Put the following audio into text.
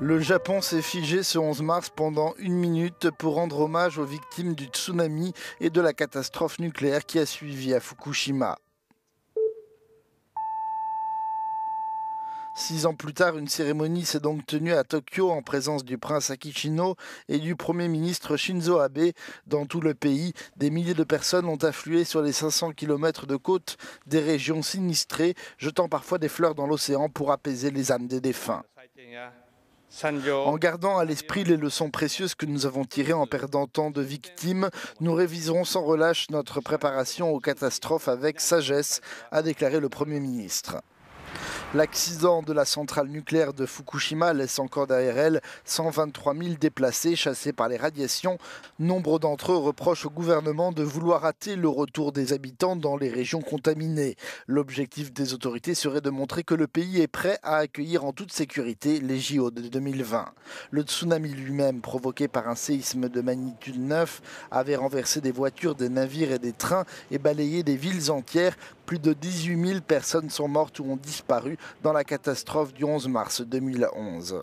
Le Japon s'est figé ce 11 mars pendant une minute pour rendre hommage aux victimes du tsunami et de la catastrophe nucléaire qui a suivi à Fukushima. Six ans plus tard, une cérémonie s'est donc tenue à Tokyo en présence du prince Akichino et du premier ministre Shinzo Abe. Dans tout le pays, des milliers de personnes ont afflué sur les 500 km de côte des régions sinistrées, jetant parfois des fleurs dans l'océan pour apaiser les âmes des défunts. En gardant à l'esprit les leçons précieuses que nous avons tirées en perdant tant de victimes, nous réviserons sans relâche notre préparation aux catastrophes avec sagesse, a déclaré le Premier ministre. L'accident de la centrale nucléaire de Fukushima laisse encore derrière elle 123 000 déplacés chassés par les radiations. Nombre d'entre eux reprochent au gouvernement de vouloir hâter le retour des habitants dans les régions contaminées. L'objectif des autorités serait de montrer que le pays est prêt à accueillir en toute sécurité les JO de 2020. Le tsunami lui-même, provoqué par un séisme de magnitude 9, avait renversé des voitures, des navires et des trains et balayé des villes entières plus de 18 000 personnes sont mortes ou ont disparu dans la catastrophe du 11 mars 2011.